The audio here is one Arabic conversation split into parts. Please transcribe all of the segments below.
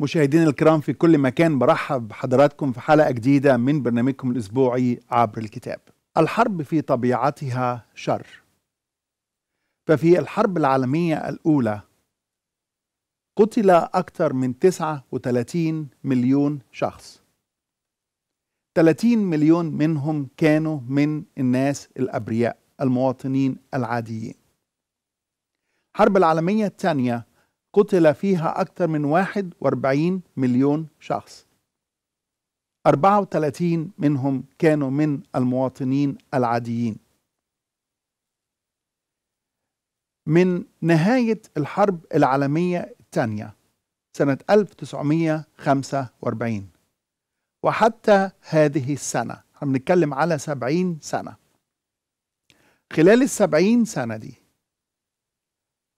مشاهدينا الكرام في كل مكان برحب بحضراتكم في حلقة جديدة من برنامجكم الأسبوعي عبر الكتاب. الحرب في طبيعتها شر. ففي الحرب العالمية الأولى قتل أكثر من 39 مليون شخص. 30 مليون منهم كانوا من الناس الأبرياء المواطنين العاديين. الحرب العالمية الثانية قتل فيها أكثر من 41 مليون شخص 34 منهم كانوا من المواطنين العاديين من نهاية الحرب العالمية الثانية سنة 1945 وحتى هذه السنة احنا بنتكلم على 70 سنة خلال السبعين سنة دي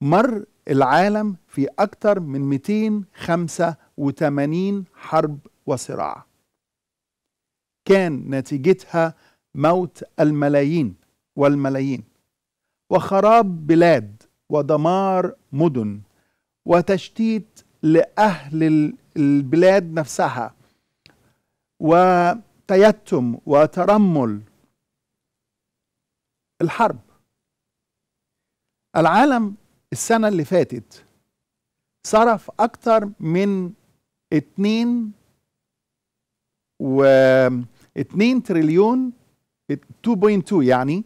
مر العالم في أكثر من 285 حرب وصراع كان نتيجتها موت الملايين والملايين وخراب بلاد ودمار مدن وتشتيت لأهل البلاد نفسها وتيتم وترمل الحرب العالم السنة اللي فاتت صرف اكثر من 2 و 2 تريليون 2.2 يعني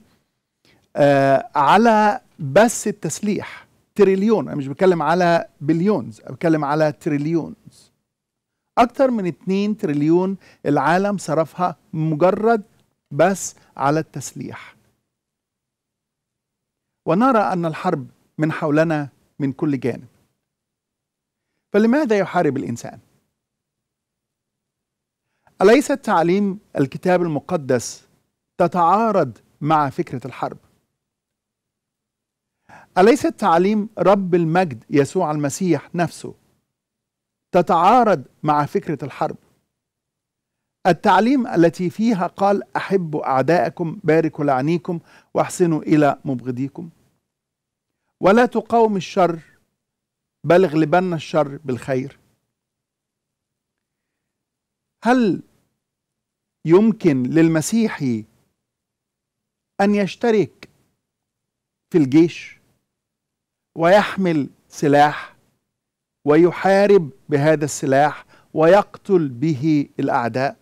آه على بس التسليح تريليون انا مش بتكلم على بليونز انا بتكلم على تريليونز اكثر من 2 تريليون العالم صرفها مجرد بس على التسليح ونرى ان الحرب من حولنا من كل جانب فلماذا يحارب الإنسان؟ أليس تعاليم الكتاب المقدس تتعارض مع فكرة الحرب؟ أليس تعاليم رب المجد يسوع المسيح نفسه تتعارض مع فكرة الحرب؟ التعليم التي فيها قال أحبوا أعداءكم باركوا لعنيكم واحسنوا إلى مبغضيكم ولا تقاوم الشر بل غلبنا الشر بالخير هل يمكن للمسيحي ان يشترك في الجيش ويحمل سلاح ويحارب بهذا السلاح ويقتل به الاعداء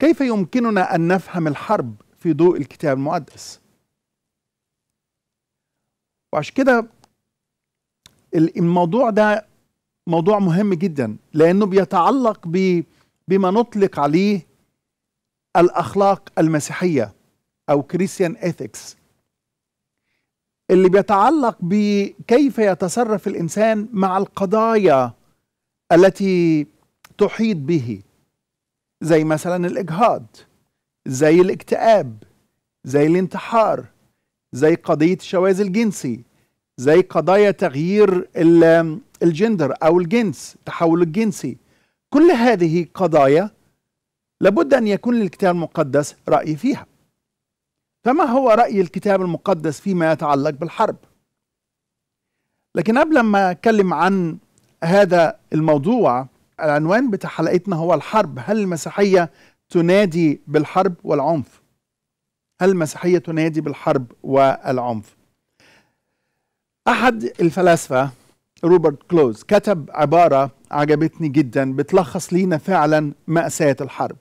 كيف يمكننا ان نفهم الحرب في ضوء الكتاب المقدس وعشان كده الموضوع ده موضوع مهم جدا لانه بيتعلق ب بما نطلق عليه الاخلاق المسيحيه او كريستيان ايثكس اللي بيتعلق بكيف يتصرف الانسان مع القضايا التي تحيط به زي مثلا الاجهاض زي الاكتئاب زي الانتحار زي قضيه الشواذ الجنسي زي قضايا تغيير الجندر أو الجنس التحول الجنسي كل هذه قضايا لابد أن يكون للكتاب المقدس رأي فيها فما هو رأي الكتاب المقدس فيما يتعلق بالحرب لكن قبل ما أتكلم عن هذا الموضوع العنوان بتاع حلقتنا هو الحرب هل المسيحية تنادي بالحرب والعنف هل المسيحية تنادي بالحرب والعنف أحد الفلاسفة روبرت كلوز كتب عبارة عجبتني جدا بتلخص لينا فعلا مأساة الحرب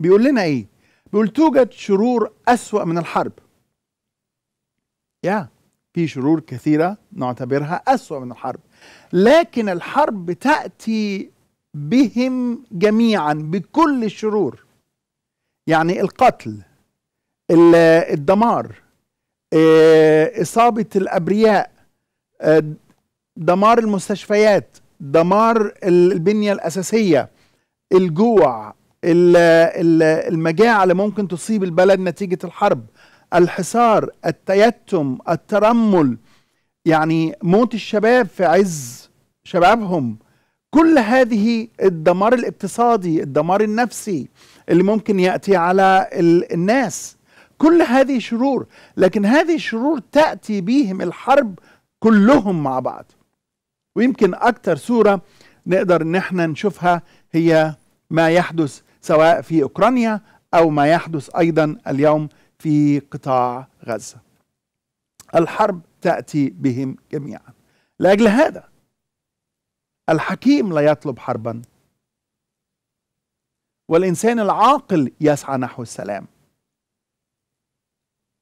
بيقول لنا إيه؟ بيقول توجد شرور أسوأ من الحرب يا في شرور كثيرة نعتبرها أسوأ من الحرب لكن الحرب تأتي بهم جميعا بكل الشرور يعني القتل الدمار آه، إصابة الأبرياء آه، دمار المستشفيات دمار البنية الأساسية الجوع المجاعة اللي ممكن تصيب البلد نتيجة الحرب الحصار التيتم الترمل يعني موت الشباب في عز شبابهم كل هذه الدمار الاقتصادي الدمار النفسي اللي ممكن يأتي على الناس كل هذه شرور لكن هذه الشرور تأتي بهم الحرب كلهم مع بعض ويمكن أكتر صورة نقدر إن احنا نشوفها هي ما يحدث سواء في أوكرانيا أو ما يحدث أيضا اليوم في قطاع غزة الحرب تأتي بهم جميعا لأجل هذا الحكيم لا يطلب حربا والإنسان العاقل يسعى نحو السلام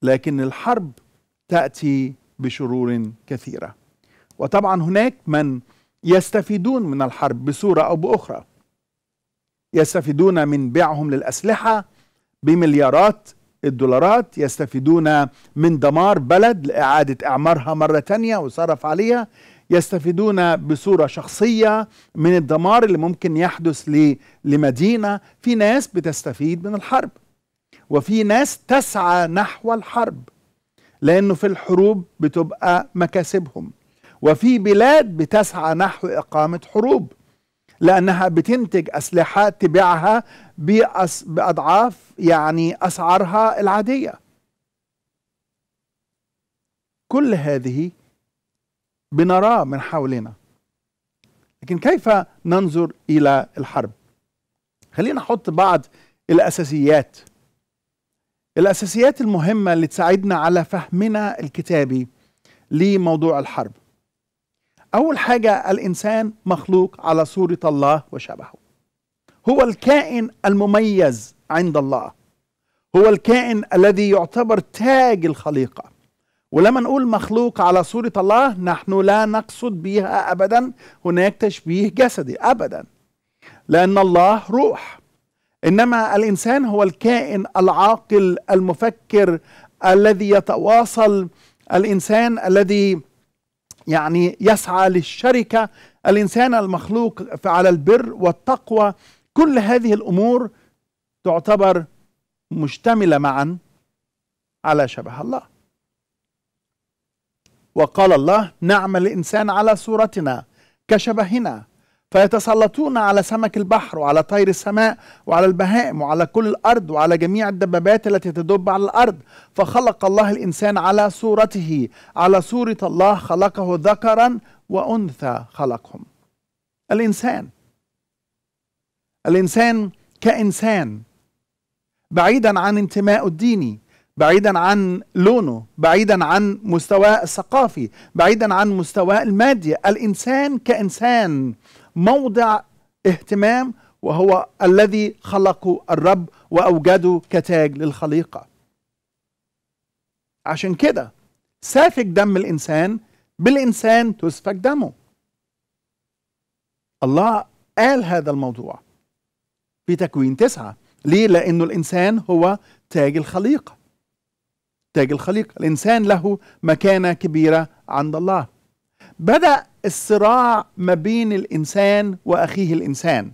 لكن الحرب تأتي بشرور كثيره وطبعا هناك من يستفيدون من الحرب بصوره او باخرى يستفيدون من بيعهم للاسلحه بمليارات الدولارات يستفيدون من دمار بلد لاعاده اعمارها مره تانية وصرف عليها يستفيدون بصوره شخصيه من الدمار اللي ممكن يحدث لمدينه في ناس بتستفيد من الحرب وفي ناس تسعى نحو الحرب لأنه في الحروب بتبقى مكاسبهم وفي بلاد بتسعى نحو إقامة حروب لأنها بتنتج أسلحة تبيعها بأضعاف يعني أسعارها العادية كل هذه بنراه من حولنا لكن كيف ننظر إلى الحرب خلينا نحط بعض الأساسيات الأساسيات المهمة اللي تساعدنا على فهمنا الكتابي لموضوع الحرب أول حاجة الإنسان مخلوق على صورة الله وشبهه هو الكائن المميز عند الله هو الكائن الذي يعتبر تاج الخليقة ولما نقول مخلوق على صورة الله نحن لا نقصد بها أبدا هناك تشبيه جسدي أبدا لأن الله روح انما الانسان هو الكائن العاقل المفكر الذي يتواصل الانسان الذي يعني يسعى للشركه الانسان المخلوق على البر والتقوى كل هذه الامور تعتبر مشتمله معا على شبه الله وقال الله نعمل الانسان على صورتنا كشبهنا فيتسلطون على سمك البحر وعلى طير السماء وعلى البهائم وعلى كل الارض وعلى جميع الدبابات التي تدب على الارض فخلق الله الانسان على صورته على صوره الله خلقه ذكرا وانثى خلقهم الانسان الانسان كانسان بعيدا عن انتمائه الديني بعيدا عن لونه بعيدا عن مستواه الثقافي بعيدا عن مستواه المادي الانسان كانسان موضع اهتمام وهو الذي خلقه الرب وأوجده كتاج للخليقة عشان كده سافك دم الإنسان بالإنسان تسفك دمه الله قال هذا الموضوع في تكوين تسعة ليه؟ لأنه الإنسان هو تاج الخليقة تاج الخليقة الإنسان له مكانة كبيرة عند الله بدأ الصراع ما بين الانسان واخيه الانسان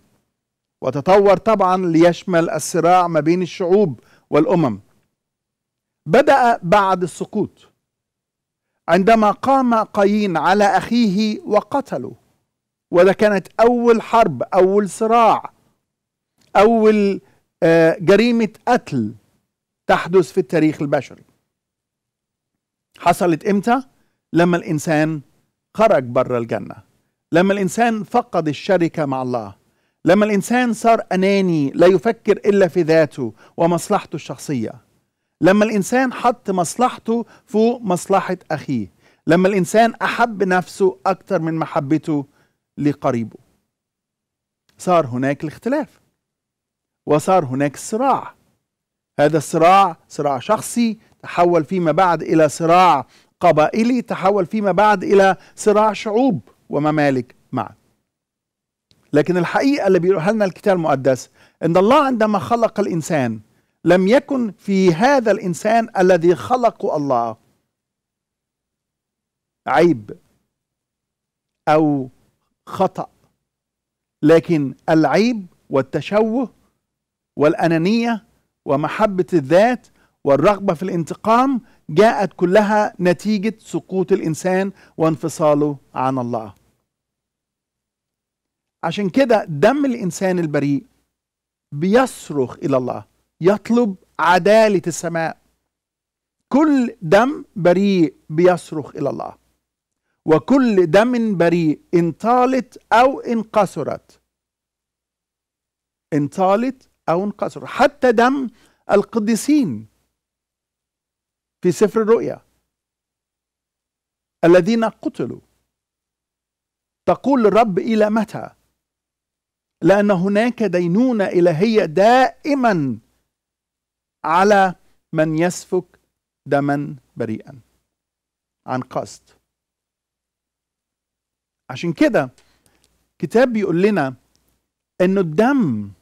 وتطور طبعا ليشمل الصراع ما بين الشعوب والامم بدا بعد السقوط عندما قام قايين على اخيه وقتله وده كانت اول حرب اول صراع اول آه، جريمه قتل تحدث في التاريخ البشري حصلت امتى لما الانسان خرج بره الجنة لما الإنسان فقد الشركة مع الله لما الإنسان صار أناني لا يفكر إلا في ذاته ومصلحته الشخصية لما الإنسان حط مصلحته فوق مصلحة أخيه لما الإنسان أحب نفسه اكثر من محبته لقريبه صار هناك الاختلاف وصار هناك الصراع هذا الصراع صراع شخصي تحول فيما بعد إلى صراع قبائلي تحول فيما بعد إلى صراع شعوب وممالك معا لكن الحقيقة اللي بيقولها لنا الكتاب المقدس إن الله عندما خلق الإنسان لم يكن في هذا الإنسان الذي خلقه الله عيب أو خطأ لكن العيب والتشوه والأنانية ومحبة الذات والرغبة في الانتقام جاءت كلها نتيجة سقوط الإنسان وانفصاله عن الله عشان كده دم الإنسان البريء بيصرخ إلى الله يطلب عدالة السماء كل دم بريء بيصرخ إلى الله وكل دم بريء إن طالت أو إن قصرت إن طالت أو انقصرت حتى دم القديسين في سفر الرؤيا الذين قتلوا تقول الرب إلى متى لأن هناك دينونة إلهية دائما على من يسفك دما بريئا عن قصد عشان كده كتاب بيقول لنا أن الدم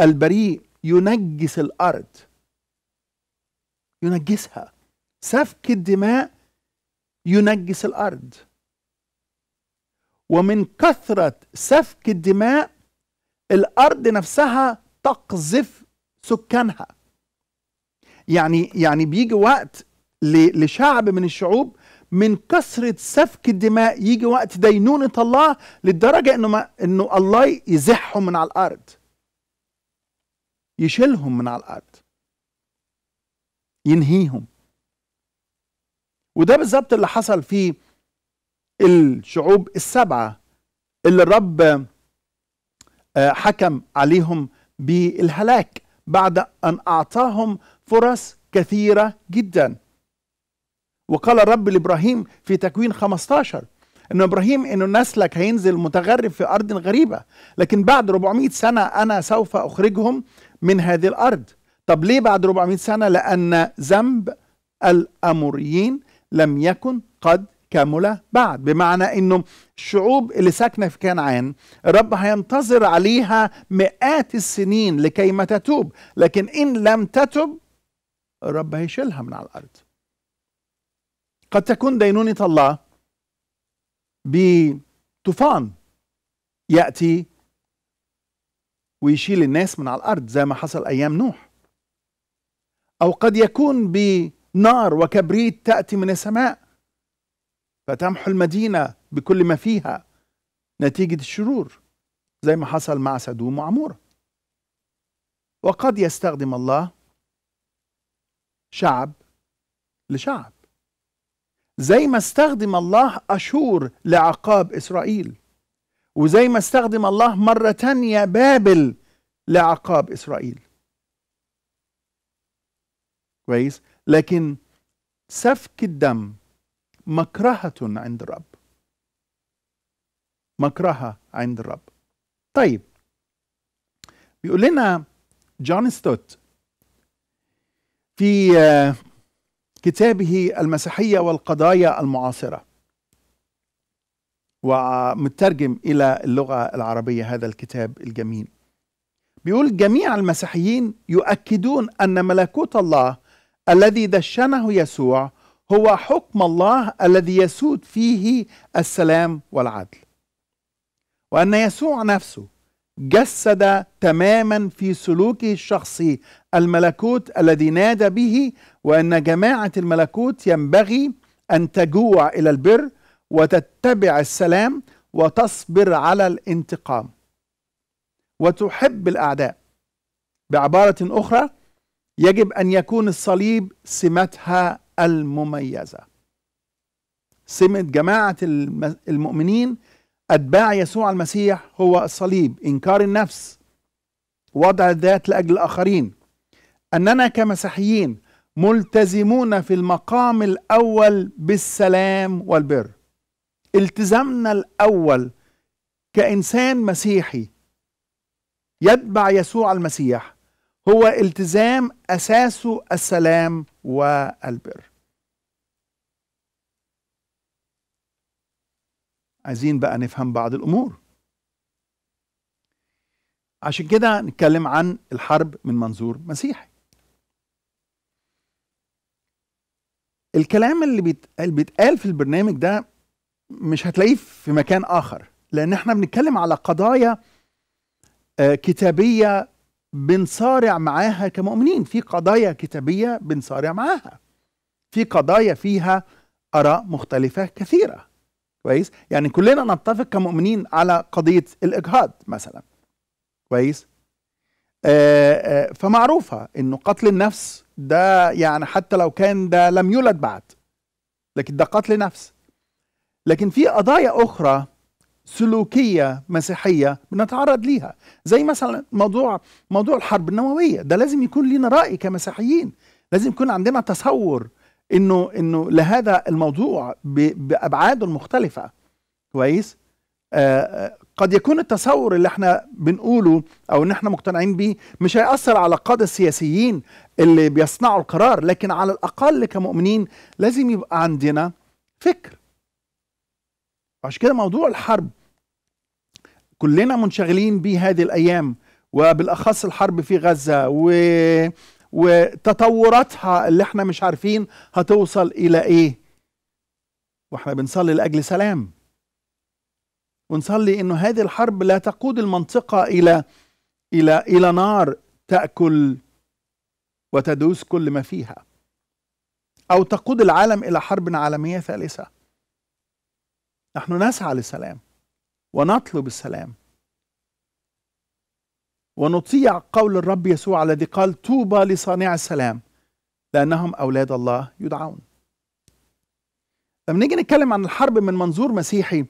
البريء ينجس الأرض ينجسها سفك الدماء ينجس الارض ومن كثره سفك الدماء الارض نفسها تقذف سكانها يعني يعني بيجي وقت لشعب من الشعوب من كثرة سفك الدماء يجي وقت دينونة الله للدرجة انه ما انه الله يزحهم من على الارض يشيلهم من على الارض ينهيهم وده بالظبط اللي حصل في الشعوب السبعة اللي الرب آه، حكم عليهم بالهلاك بعد أن أعطاهم فرص كثيرة جدا وقال الرب لإبراهيم في تكوين 15 إن إبراهيم إن نسلك هينزل متغرب في أرض غريبة لكن بعد 400 سنة أنا سوف أخرجهم من هذه الأرض طب ليه بعد 400 سنة لأن ذنب الأموريين لم يكن قد كمل بعد بمعنى انه الشعوب اللي ساكنه في كنعان الرب هينتظر عليها مئات السنين لكيما تتوب لكن ان لم تتب الرب هيشيلها من على الارض قد تكون دينونه الله بطوفان ياتي ويشيل الناس من على الارض زي ما حصل ايام نوح أو قد يكون بنار وكبريت تأتي من السماء فتمحو المدينة بكل ما فيها نتيجة الشرور زي ما حصل مع سدوم وعمورة وقد يستخدم الله شعب لشعب زي ما استخدم الله أشور لعقاب إسرائيل وزي ما استخدم الله مرة تانية بابل لعقاب إسرائيل كويس لكن سفك الدم مكرهة عند الرب مكرهة عند الرب طيب بيقول لنا جون ستوت في آه، كتابه المسيحية والقضايا المعاصرة ومترجم إلى اللغة العربية هذا الكتاب الجميل بيقول جميع المسيحيين يؤكدون أن ملكوت الله الذي دشنه يسوع هو حكم الله الذي يسود فيه السلام والعدل وان يسوع نفسه جسد تماما في سلوكه الشخصي الملكوت الذي نادى به وان جماعه الملكوت ينبغي ان تجوع الى البر وتتبع السلام وتصبر على الانتقام وتحب الاعداء بعباره اخرى يجب أن يكون الصليب سمتها المميزة سمة جماعة المؤمنين أتباع يسوع المسيح هو الصليب إنكار النفس وضع الذات لأجل الآخرين أننا كمسيحيين ملتزمون في المقام الأول بالسلام والبر التزامنا الأول كإنسان مسيحي يتبع يسوع المسيح هو التزام اساسه السلام والبر عايزين بقى نفهم بعض الامور عشان كده نتكلم عن الحرب من منظور مسيحي الكلام اللي بيتقال في البرنامج ده مش هتلاقيه في مكان اخر لان احنا بنتكلم على قضايا آه، كتابيه بنصارع معاها كمؤمنين في قضايا كتابية بنصارع معاها في قضايا فيها آراء مختلفة كثيرة كويس يعني كلنا نتفق كمؤمنين على قضية الإجهاض مثلا كويس آآ آه، آآ آه، فمعروفة إنه قتل النفس ده يعني حتى لو كان ده لم يولد بعد لكن ده قتل نفس لكن في قضايا أخرى سلوكيه مسيحيه بنتعرض ليها زي مثلا موضوع موضوع الحرب النوويه ده لازم يكون لينا راي كمسيحيين لازم يكون عندنا تصور انه انه لهذا الموضوع بابعاده المختلفه كويس آه،, آه قد يكون التصور اللي احنا بنقوله او ان احنا مقتنعين به مش هيأثر على القادة السياسيين اللي بيصنعوا القرار لكن على الاقل كمؤمنين لازم يبقى عندنا فكر عشان كده موضوع الحرب كلنا منشغلين به هذه الايام وبالاخص الحرب في غزه و وتطوراتها اللي احنا مش عارفين هتوصل الى ايه واحنا بنصلي لاجل سلام ونصلي انه هذه الحرب لا تقود المنطقه الى الى الى نار تاكل وتدوس كل ما فيها او تقود العالم الى حرب عالميه ثالثه نحن نسعى للسلام ونطلب السلام ونطيع قول الرب يسوع الذي قال طوبى لصانع السلام لأنهم أولاد الله يدعون لما نيجي نتكلم عن الحرب من منظور مسيحي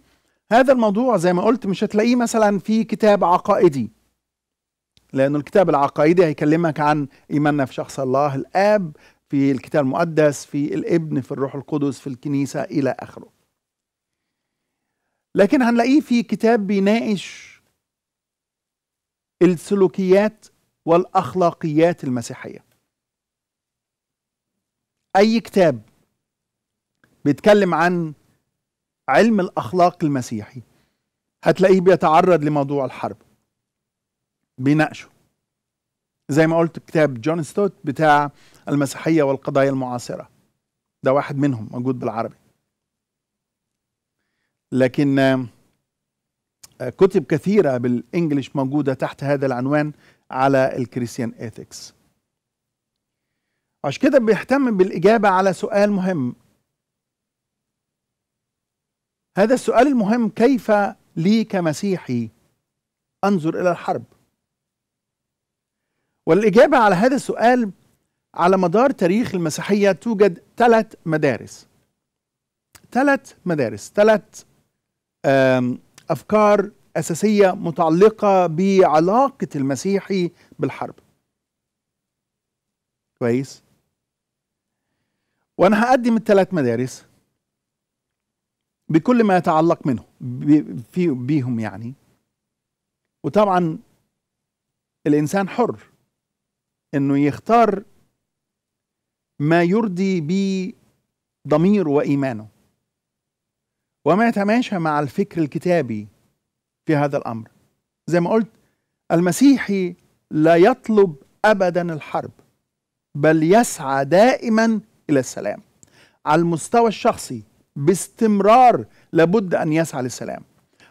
هذا الموضوع زي ما قلت مش هتلاقيه مثلا في كتاب عقائدي لأن الكتاب العقائدي هيكلمك عن إيماننا في شخص الله الآب في الكتاب المقدس في الابن في الروح القدس في الكنيسة إلى آخره لكن هنلاقيه في كتاب بيناقش السلوكيات والاخلاقيات المسيحيه اي كتاب بيتكلم عن علم الاخلاق المسيحي هتلاقيه بيتعرض لموضوع الحرب بيناقشه زي ما قلت كتاب جون ستوت بتاع المسيحيه والقضايا المعاصره ده واحد منهم موجود بالعربي لكن آه، كتب كثيرة بالإنجليش موجودة تحت هذا العنوان على الكريستيان إيثكس عشان كده بيهتم بالإجابة على سؤال مهم هذا السؤال المهم كيف لي كمسيحي أنظر إلى الحرب والإجابة على هذا السؤال على مدار تاريخ المسيحية توجد ثلاث مدارس ثلاث مدارس ثلاث افكار اساسيه متعلقه بعلاقه المسيحي بالحرب كويس وانا هقدم الثلاث مدارس بكل ما يتعلق منه بي بيهم يعني وطبعا الانسان حر انه يختار ما يرضي به ضميره وايمانه وما يتماشى مع الفكر الكتابي في هذا الامر زي ما قلت المسيحي لا يطلب ابدا الحرب بل يسعى دائما الى السلام على المستوى الشخصي باستمرار لابد ان يسعى للسلام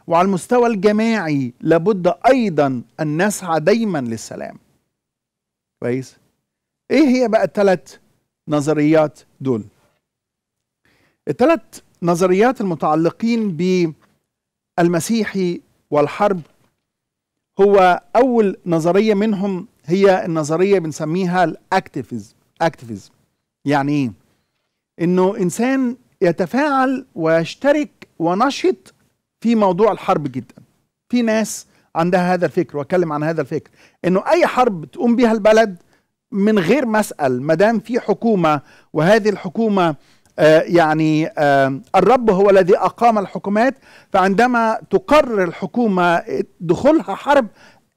وعلى المستوى الجماعي لابد ايضا ان نسعى دايما للسلام كويس ايه هي بقى الثلاث نظريات دول الثلاث نظريات المتعلقين بالمسيحي والحرب هو أول نظرية منهم هي النظرية بنسميها الأكتيفيزم يعني إيه؟ إنه إنسان يتفاعل ويشترك ونشط في موضوع الحرب جدا في ناس عندها هذا الفكر واتكلم عن هذا الفكر انه اي حرب تقوم بها البلد من غير مسأل ما دام في حكومه وهذه الحكومه آه، يعني آه، الرب هو الذي أقام الحكومات فعندما تقرر الحكومة دخولها حرب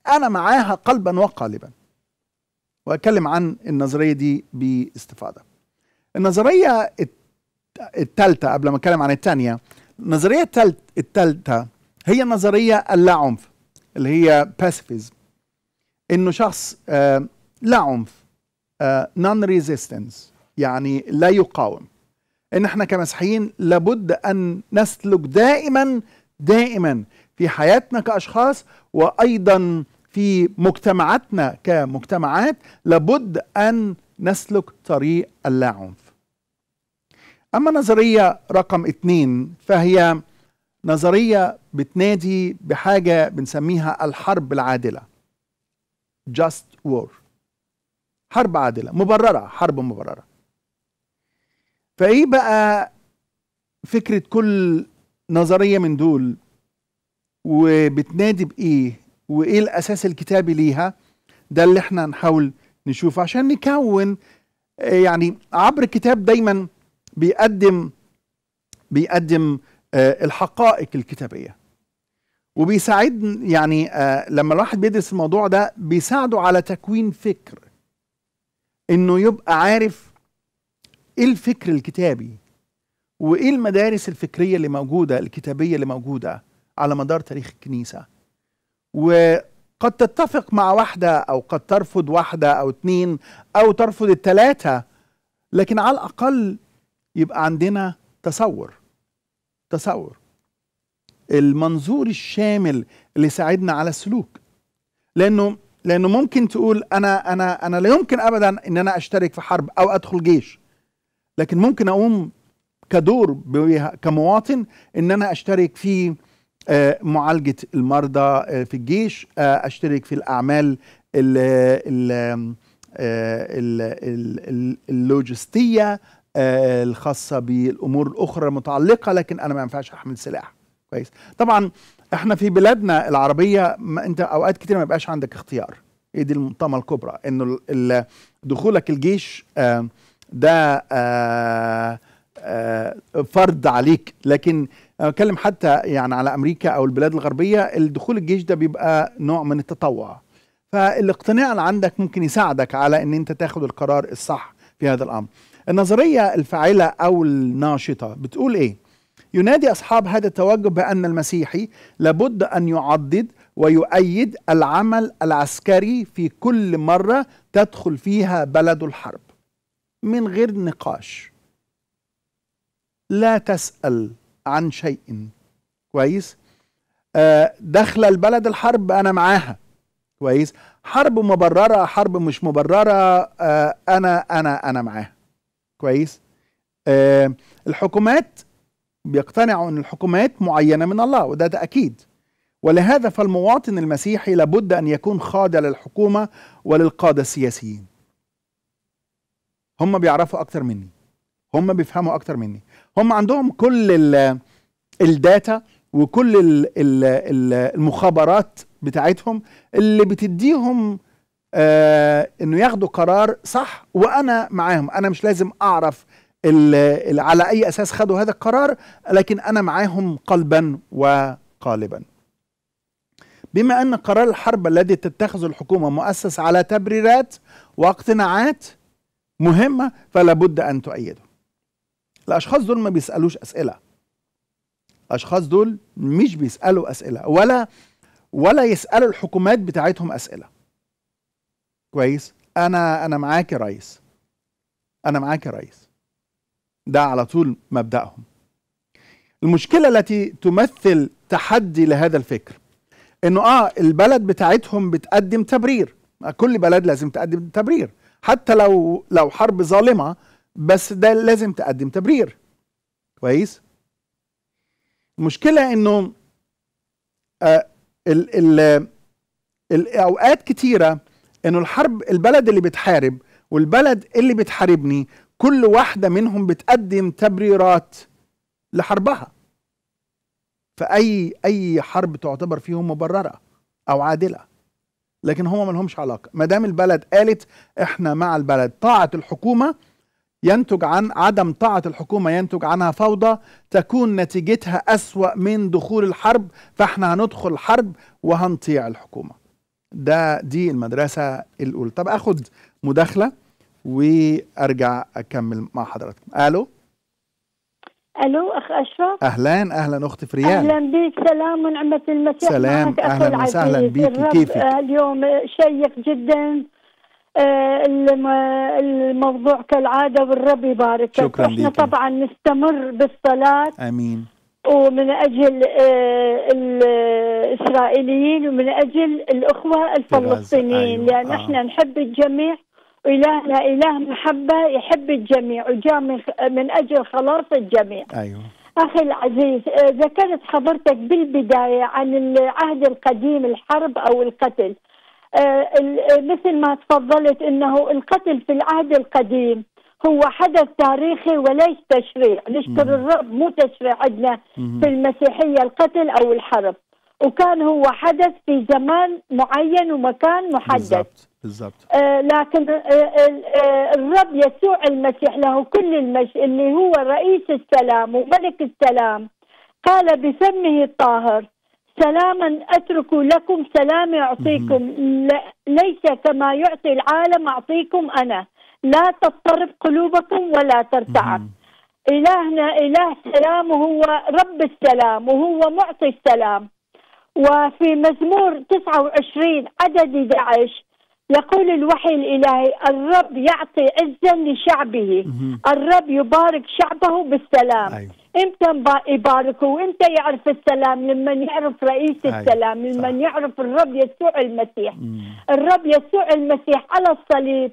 أنا معاها قلبا وقالبا وأتكلم عن النظرية دي باستفاضة النظرية الثالثة قبل ما أتكلم عن الثانية النظرية الثالثة هي نظرية اللاعنف اللي هي باسيفيزم انه شخص لا عنف نون ريزيستنس يعني لا يقاوم ان احنا كمسيحيين لابد ان نسلك دائما دائما في حياتنا كاشخاص وايضا في مجتمعاتنا كمجتمعات لابد ان نسلك طريق اللاعنف اما نظريه رقم اتنين فهي نظريه بتنادي بحاجه بنسميها الحرب العادله just war حرب عادله مبرره حرب مبرره فايه بقى فكره كل نظريه من دول وبتنادي بايه وايه الاساس الكتابي ليها ده اللي احنا هنحاول نشوفه عشان نكون يعني عبر الكتاب دايما بيقدم بيقدم آه، الحقائق الكتابيه وبيساعد يعني آه، لما الواحد بيدرس الموضوع ده بيساعده على تكوين فكر انه يبقى عارف ايه الفكر الكتابي وايه المدارس الفكريه اللي موجوده الكتابيه اللي موجوده على مدار تاريخ الكنيسه وقد تتفق مع واحده او قد ترفض واحده او اتنين او ترفض التلاته لكن على الاقل يبقى عندنا تصور تصور المنظور الشامل اللي ساعدنا على السلوك لانه لانه ممكن تقول انا انا انا لا يمكن ابدا ان انا اشترك في حرب او ادخل جيش لكن ممكن اقوم كدور كمواطن ان انا اشترك في آه، معالجه المرضى آه، في الجيش آه، اشترك في الاعمال اللوجستيه الخاصه بالامور الاخرى المتعلقه لكن انا ما ينفعش احمل سلاح كويس طبعا احنا في بلادنا العربيه ما انت اوقات كتير ما بيبقاش عندك اختيار هي دي المنطمه الكبرى انه دخولك الجيش آه ده آآ آه، آآ آه، فرض عليك لكن اتكلم حتى يعني على امريكا او البلاد الغربيه الدخول الجيش ده بيبقى نوع من التطوع فالاقتناع اللي عندك ممكن يساعدك على ان انت تاخد القرار الصح في هذا الامر النظريه الفاعله او الناشطه بتقول ايه ينادي اصحاب هذا التوجه بان المسيحي لابد ان يعضد ويؤيد العمل العسكري في كل مره تدخل فيها بلد الحرب من غير نقاش لا تسأل عن شيء كويس آه داخله البلد الحرب انا معاها كويس حرب مبرره حرب مش مبرره آه انا انا انا معاها كويس آه الحكومات بيقتنعوا ان الحكومات معينه من الله وده ده اكيد ولهذا فالمواطن المسيحي لابد ان يكون خاضع للحكومه وللقاده السياسيين هم بيعرفوا اكتر مني هم بيفهموا اكتر مني هم عندهم كل الداتا وكل الـ الـ المخابرات بتاعتهم اللي بتديهم آه انه ياخدوا قرار صح وانا معاهم انا مش لازم اعرف الـ الـ على اي اساس خدوا هذا القرار لكن انا معاهم قلبا وقالبا بما ان قرار الحرب الذي تتخذه الحكومه مؤسس على تبريرات واقتناعات مهمة فلا بد أن تؤيده الأشخاص دول ما بيسألوش أسئلة الأشخاص دول مش بيسألوا أسئلة ولا ولا يسألوا الحكومات بتاعتهم أسئلة كويس أنا أنا معاك يا ريس أنا معاك يا ريس ده على طول مبدأهم المشكلة التي تمثل تحدي لهذا الفكر انه اه البلد بتاعتهم بتقدم تبرير كل بلد لازم تقدم تبرير حتى لو لو حرب ظالمه بس ده لازم تقدم تبرير كويس المشكله انه آه ال ال الاوقات كتيره انه الحرب البلد اللي بتحارب والبلد اللي بتحاربني كل واحده منهم بتقدم تبريرات لحربها فاي اي حرب تعتبر فيهم مبرره او عادله لكن هم ما لهمش علاقه ما دام البلد قالت احنا مع البلد طاعه الحكومه ينتج عن عدم طاعه الحكومه ينتج عنها فوضى تكون نتيجتها اسوا من دخول الحرب فاحنا هندخل حرب وهنطيع الحكومه ده دي المدرسه الاولى طب اخد مداخله وارجع اكمل مع حضراتكم الو الو اخ اشرف اهلا اهلا اختي فريال اهلا بك سلام ونعمه المسيح سلام اهلا وسهلا بك كيفك آه، اليوم شيق جدا آه، الموضوع كالعاده والرب يبارك شكرا احنا طبعا نستمر بالصلاه امين ومن اجل آه، الاسرائيليين ومن اجل الاخوه الفلسطينيين أيوة. لان يعني آه. احنا نحب الجميع لا إله محبة يحب الجميع وجاء من أجل خلاص الجميع أيوه أخي العزيز آه، ذكرت حضرتك بالبداية عن العهد القديم الحرب أو القتل آه، آه، مثل ما تفضلت أنه القتل في العهد القديم هو حدث تاريخي وليس تشريع نشكر الرب مو تشريع عندنا في المسيحية القتل أو الحرب وكان هو حدث في زمان معين ومكان محدد بالزبط. بالضبط آه لكن آه،, آه،, آه الرب يسوع المسيح له كل المجد اللي هو رئيس السلام وملك السلام قال بفمه الطاهر سلاما اترك لكم سلام اعطيكم ليس كما يعطي العالم اعطيكم انا لا تضطرب قلوبكم ولا ترتعب الهنا اله سلام هو رب السلام وهو معطي السلام وفي مزمور 29 عدد 11 يقول الوحي الإلهي الرب يعطي عزا لشعبه الرب يبارك شعبه بالسلام أيوة. امتى يباركه وامتى يعرف السلام لمن يعرف رئيس أيوة. السلام لمن صح. يعرف الرب يسوع المسيح مم. الرب يسوع المسيح على الصليب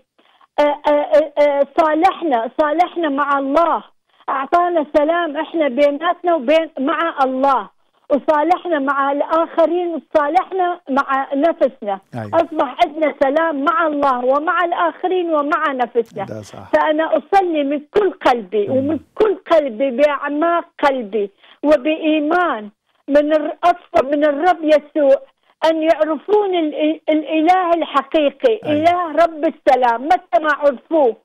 آه، آه، آه، صالحنا صالحنا مع الله اعطانا سلام احنا بيناتنا وبين مع الله وصالحنا مع الآخرين وصالحنا مع نفسنا أيوة. أصبح عندنا سلام مع الله ومع الآخرين ومع نفسنا فأنا أصلي من كل قلبي مم. ومن كل قلبي بأعماق قلبي وبإيمان من أطلب من الرب يسوع أن يعرفون الإله الحقيقي أيوة. إله رب السلام متى ما عرفوه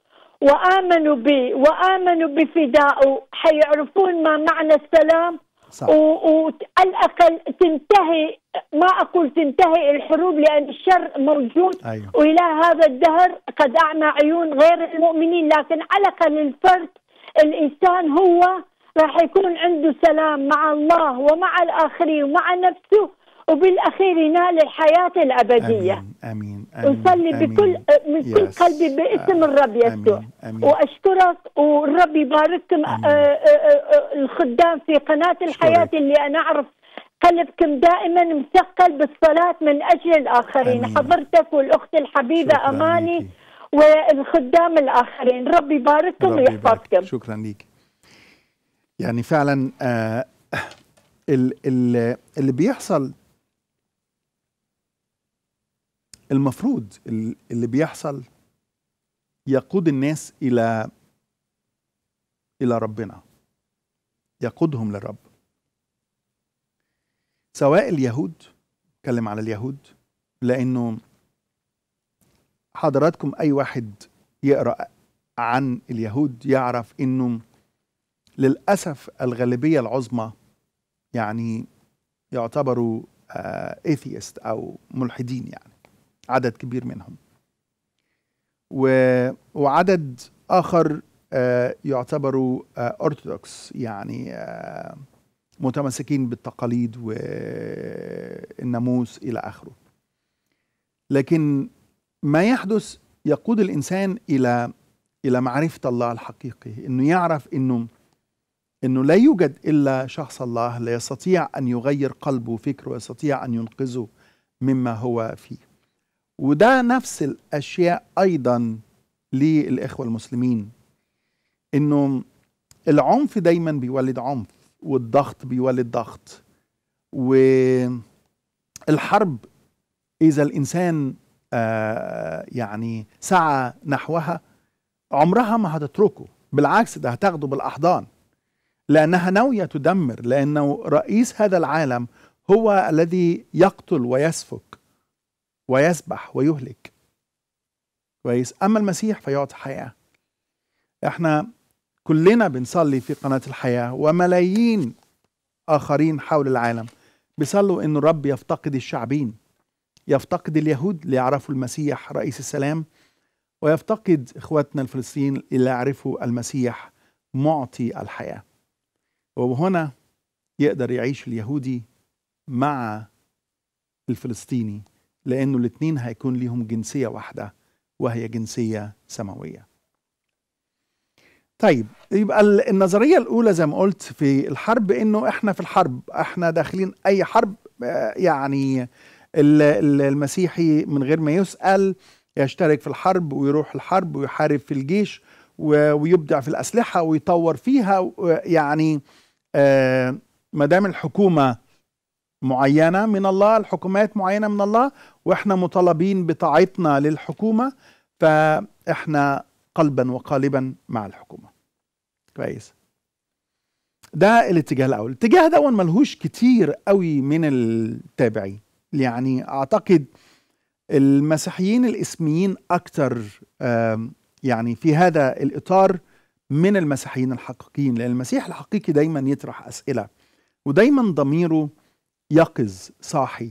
وآمنوا به وآمنوا بفدائه حيعرفون ما معنى السلام صح. والاقل تنتهي ما اقول تنتهي الحروب لان الشر موجود أيوه. والى هذا الدهر قد اعمى عيون غير المؤمنين لكن على الاقل الفرد الانسان هو راح يكون عنده سلام مع الله ومع الاخرين ومع نفسه وبالاخير ينال الحياه الابديه امين امين, آمين. نصلي آمين. بكل آه، من كل قلبي باسم آه، الرب يسوع واشكرك والرب يبارككم آه، الخدام في قناه الحياه شكرك. اللي انا اعرف قلبكم دائما مثقل بالصلاه من اجل الاخرين أمين. حضرتك والاخت الحبيبه شكرا اماني والخدام الاخرين رب يبارككم ويحفظكم شكرا لك يعني فعلا آه اللي بيحصل المفروض اللي بيحصل يقود الناس الى الى ربنا يقودهم للرب سواء اليهود اتكلم على اليهود لانه حضراتكم اي واحد يقرا عن اليهود يعرف انه للاسف الغالبيه العظمى يعني يعتبروا ايثيست آه، او ملحدين يعني عدد كبير منهم و... وعدد آخر آه، يعتبروا آه، أرثوذكس يعني آه، متمسكين بالتقاليد والناموس إلى آخره لكن ما يحدث يقود الإنسان إلى إلى معرفة الله الحقيقي إنه يعرف إنه إنه لا يوجد إلا شخص الله لا يستطيع أن يغير قلبه وفكره ويستطيع أن ينقذه مما هو فيه وده نفس الاشياء ايضا للاخوه المسلمين انه العنف دايما بيولد عنف والضغط بيولد ضغط والحرب اذا الانسان آه يعني سعى نحوها عمرها ما هتتركه بالعكس ده هتاخده بالاحضان لانها ناويه تدمر لانه رئيس هذا العالم هو الذي يقتل ويسفك ويسبح ويهلك كويس أما المسيح فيعطي حياة احنا كلنا بنصلي في قناة الحياة وملايين آخرين حول العالم بيصلوا إن الرب يفتقد الشعبين يفتقد اليهود ليعرفوا المسيح رئيس السلام ويفتقد إخواتنا الفلسطينيين يعرفوا المسيح معطي الحياة وهنا يقدر يعيش اليهودي مع الفلسطيني لأنه الاثنين هيكون ليهم جنسية واحدة وهي جنسية سماوية طيب يبقى النظرية الأولى زي ما قلت في الحرب إنه إحنا في الحرب إحنا داخلين أي حرب آه، يعني المسيحي من غير ما يسأل يشترك في الحرب ويروح الحرب ويحارب في الجيش ويبدع في الأسلحة ويطور فيها يعني آه، ما دام الحكومة معينة من الله الحكومات معينة من الله واحنا مطالبين بطاعتنا للحكومه فاحنا قلبا وقالبا مع الحكومه كويس ده الاتجاه الاول الاتجاه ده ملهوش كتير قوي من التابعين يعني اعتقد المسيحيين الاسميين اكتر يعني في هذا الاطار من المسيحيين الحقيقيين لان المسيح الحقيقي دايما يطرح اسئله ودايما ضميره يقظ صاحي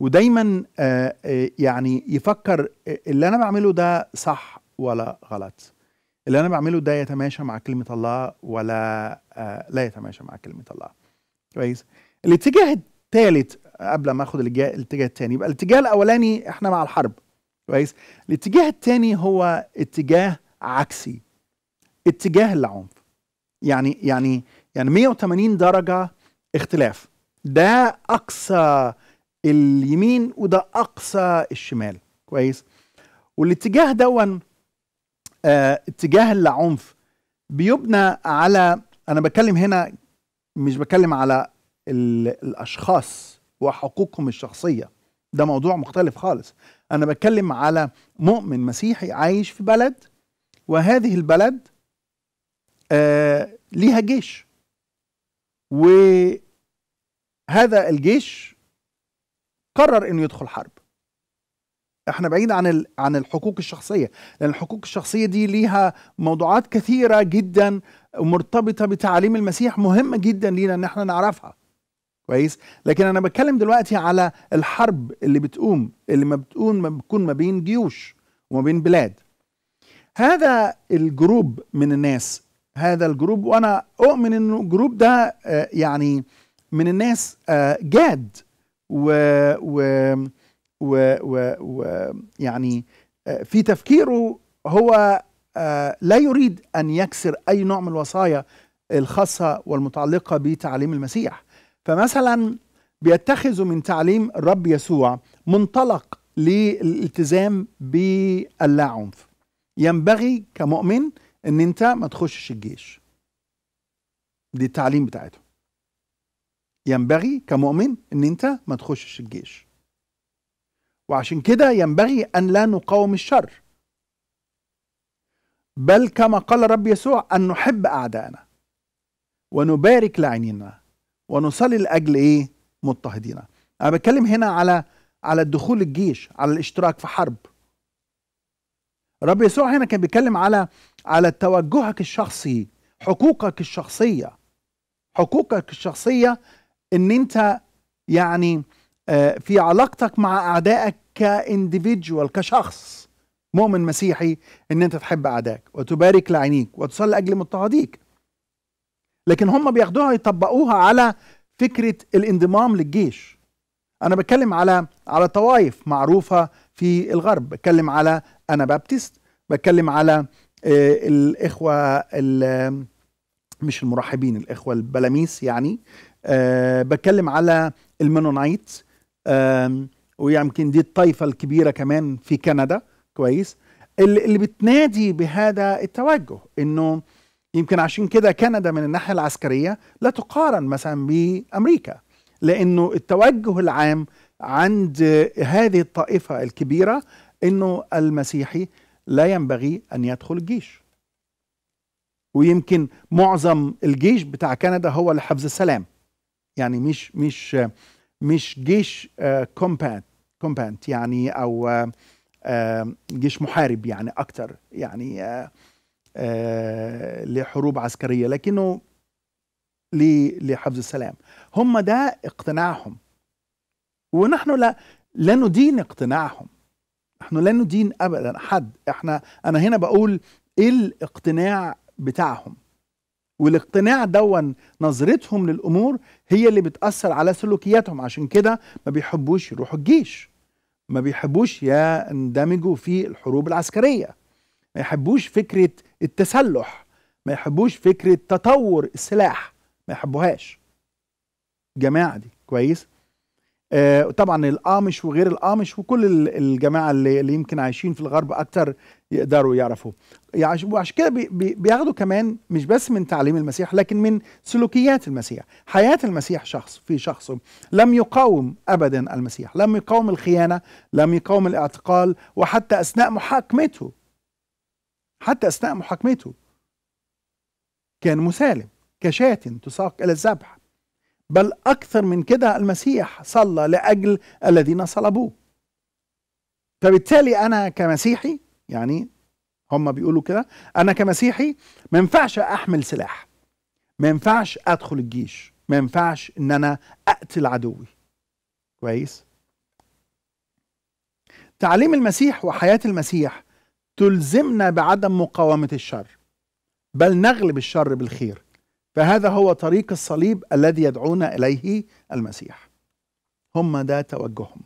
ودايما آه، آه، يعني يفكر اللي انا بعمله ده صح ولا غلط اللي انا بعمله ده يتماشى مع كلمه الله ولا آه، لا يتماشى مع كلمه الله كويس الاتجاه الثالث قبل ما اخد الاتجاه الثاني يبقى الاتجاه الاولاني احنا مع الحرب كويس الاتجاه الثاني هو اتجاه عكسي اتجاه العنف يعني يعني يعني 180 درجه اختلاف ده اقصى آه اليمين وده اقصى الشمال كويس والاتجاه دون آه اتجاه العنف بيبنى على انا بتكلم هنا مش بتكلم على الاشخاص وحقوقهم الشخصيه ده موضوع مختلف خالص انا بتكلم على مؤمن مسيحي عايش في بلد وهذه البلد آه ليها جيش وهذا الجيش قرر انه يدخل حرب احنا بعيد عن عن الحقوق الشخصيه لان الحقوق الشخصيه دي ليها موضوعات كثيره جدا مرتبطه بتعاليم المسيح مهمه جدا لينا ان احنا نعرفها كويس لكن انا بتكلم دلوقتي على الحرب اللي بتقوم اللي ما بتقوم ما بتكون ما بين جيوش وما بين بلاد هذا الجروب من الناس هذا الجروب وانا اؤمن انه الجروب ده آه، يعني من الناس آه، جاد و, و, و, و, و يعني آه، في تفكيره هو آه، لا يريد أن يكسر أي نوع من الوصايا الخاصة والمتعلقة بتعليم المسيح فمثلا بيتخذ من تعليم الرب يسوع منطلق للالتزام باللا عنف ينبغي كمؤمن ان انت ما تخشش الجيش دي التعليم بتاعتهم ينبغي كمؤمن ان انت ما تخشش الجيش وعشان كده ينبغي ان لا نقاوم الشر بل كما قال رب يسوع ان نحب اعدائنا ونبارك لعينينا ونصلي لاجل ايه مضطهدينا انا بتكلم هنا على على الدخول الجيش على الاشتراك في حرب رب يسوع هنا كان بيتكلم على على توجهك الشخصي حقوقك الشخصيه حقوقك الشخصيه ان انت يعني آه، في علاقتك مع اعدائك كانديفيدجوال كشخص مؤمن مسيحي ان انت تحب اعدائك وتبارك لعينيك وتصلي لاجل مضطهديك لكن هم بياخدوها يطبقوها على فكره الانضمام للجيش انا بتكلم على على طوائف معروفه في الغرب بتكلم على انا بابتست بتكلم على آه، الاخوه مش المرحبين الاخوه البلاميس يعني أه بتكلم على المنونايت أه ويمكن دي الطائفة الكبيرة كمان في كندا كويس اللي, اللي بتنادي بهذا التوجه انه يمكن عشان كده كندا من الناحية العسكرية لا تقارن مثلا بأمريكا لانه التوجه العام عند هذه الطائفة الكبيرة انه المسيحي لا ينبغي ان يدخل الجيش ويمكن معظم الجيش بتاع كندا هو لحفظ السلام يعني مش مش مش جيش كومبات آه، كومبات يعني او آه، آه، جيش محارب يعني اكثر يعني لحروب عسكريه لكنه لحفظ السلام هم ده اقتناعهم ونحن لا لا ندين اقتناعهم نحن لا ندين ابدا حد احنا انا هنا بقول ايه الاقتناع بتاعهم والاقتناع دون نظرتهم للامور هي اللي بتاثر على سلوكياتهم عشان كده ما بيحبوش يروحوا الجيش ما بيحبوش يندمجوا في الحروب العسكريه ما يحبوش فكره التسلح ما يحبوش فكره تطور السلاح ما يحبوهاش الجماعه دي كويس آه، طبعا الامش وغير الامش وكل الجماعه اللي, اللي يمكن عايشين في الغرب اكتر يقدروا يعرفوا وعشان كده بياخدوا كمان مش بس من تعليم المسيح لكن من سلوكيات المسيح حياة المسيح شخص في شخصه لم يقاوم أبدا المسيح لم يقاوم الخيانة لم يقاوم الاعتقال وحتى أثناء محاكمته حتى أثناء محاكمته كان مسالم كشاة تساق إلى الذبح بل أكثر من كده المسيح صلى لأجل الذين صلبوه فبالتالي أنا كمسيحي يعني هم بيقولوا كده أنا كمسيحي ما ينفعش أحمل سلاح ما ينفعش أدخل الجيش ما ينفعش إن أنا أقتل عدوي كويس تعليم المسيح وحياة المسيح تلزمنا بعدم مقاومة الشر بل نغلب الشر بالخير فهذا هو طريق الصليب الذي يدعونا اليه المسيح هم ده توجههم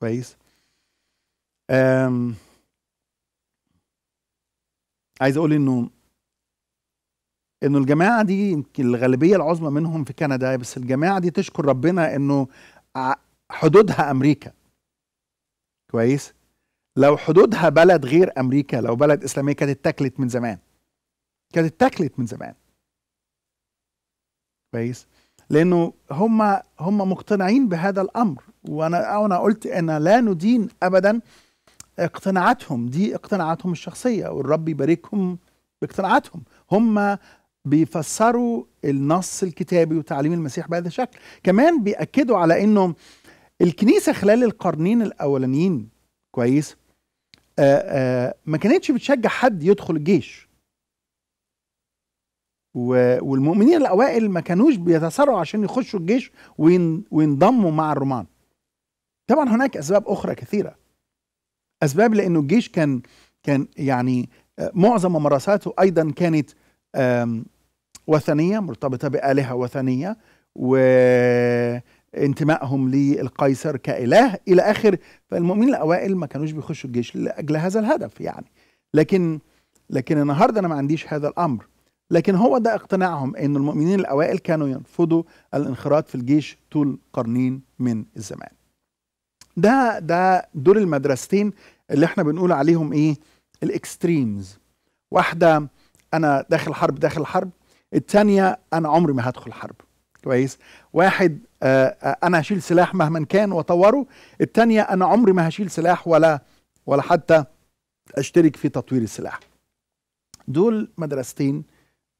كويس عايز اقول انه انه الجماعه دي يمكن الغالبيه العظمى منهم في كندا بس الجماعه دي تشكر ربنا انه حدودها امريكا كويس لو حدودها بلد غير امريكا لو بلد اسلاميه كانت اتاكلت من زمان كانت اتاكلت من زمان كويس لانه هم هم مقتنعين بهذا الامر وانا انا قلت ان لا ندين ابدا اقتناعاتهم دي اقتناعاتهم الشخصيه والرب يباركهم باقتناعاتهم هم بيفسروا النص الكتابي وتعليم المسيح بهذا الشكل كمان بيأكدوا على انه الكنيسه خلال القرنين الاولانيين كويس آآ آه، آآ آه، ما كانتش بتشجع حد يدخل الجيش والمؤمنين الاوائل ما كانوش بيتسارعوا عشان يخشوا الجيش وينضموا مع الرومان طبعا هناك اسباب اخرى كثيره اسباب لانه الجيش كان كان يعني معظم ممارساته ايضا كانت وثنيه مرتبطه بالهه وثنيه وانتمائهم للقيصر كاله الى اخر فالمؤمنين الاوائل ما كانوش بيخشوا الجيش لاجل هذا الهدف يعني لكن لكن النهارده انا ما عنديش هذا الامر لكن هو ده اقتناعهم أن المؤمنين الأوائل كانوا ينفضوا الانخراط في الجيش طول قرنين من الزمان ده ده دول المدرستين اللي احنا بنقول عليهم ايه الاكستريمز واحدة أنا داخل حرب داخل حرب التانية أنا عمري ما هدخل حرب كويس واحد آه، آه، أنا هشيل سلاح مهما كان وأطوره التانية أنا عمري ما هشيل سلاح ولا ولا حتى أشترك في تطوير السلاح دول مدرستين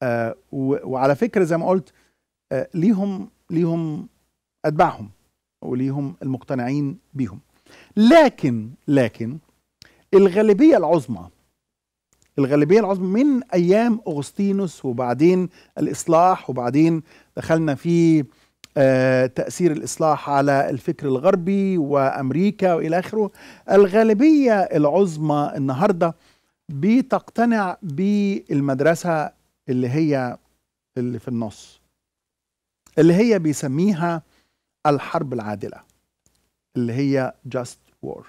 آه، وعلى فكره زي ما قلت آه، ليهم ليهم اتباعهم وليهم المقتنعين بيهم لكن لكن الغالبيه العظمى الغالبيه العظمى من ايام اغسطينوس وبعدين الاصلاح وبعدين دخلنا في آه، تاثير الاصلاح على الفكر الغربي وامريكا والى اخره الغالبيه العظمى النهارده بتقتنع بالمدرسه اللي هي اللي في النص اللي هي بيسميها الحرب العادلة اللي هي just war